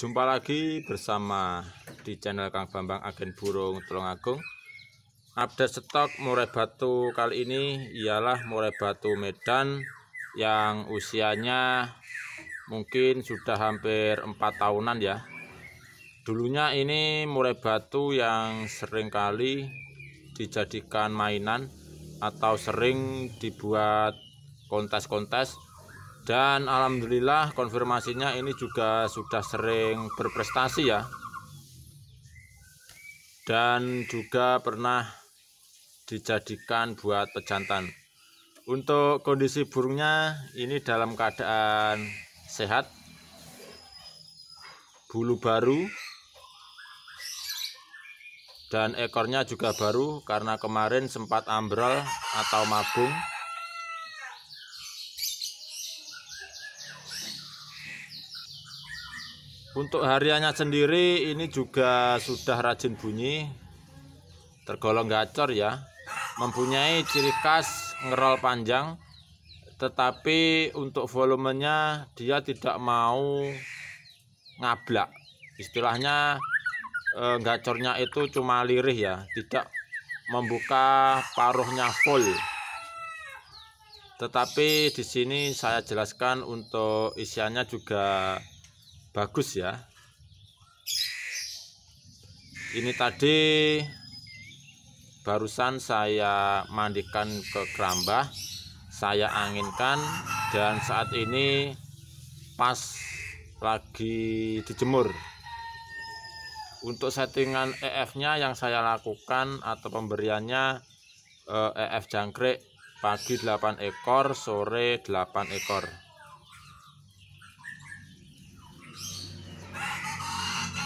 Jumpa lagi bersama di channel Kang Bambang Agen Burung tulung agung Update stok murai batu kali ini ialah murai batu Medan yang usianya mungkin sudah hampir 4 tahunan ya. Dulunya ini murai batu yang seringkali dijadikan mainan atau sering dibuat kontes-kontes dan alhamdulillah konfirmasinya ini juga sudah sering berprestasi ya dan juga pernah dijadikan buat pejantan untuk kondisi burungnya ini dalam keadaan sehat bulu baru dan ekornya juga baru karena kemarin sempat ambrol atau mabung Untuk hariannya sendiri ini juga sudah rajin bunyi, tergolong gacor ya, mempunyai ciri khas ngerol panjang, tetapi untuk volumenya dia tidak mau ngablak. Istilahnya eh, gacornya itu cuma lirih ya, tidak membuka paruhnya full. Tetapi di sini saya jelaskan untuk isiannya juga bagus ya ini tadi barusan saya mandikan ke keramba saya anginkan dan saat ini pas lagi dijemur untuk settingan EF nya yang saya lakukan atau pemberiannya EF eh, e jangkrik pagi 8 ekor sore 8 ekor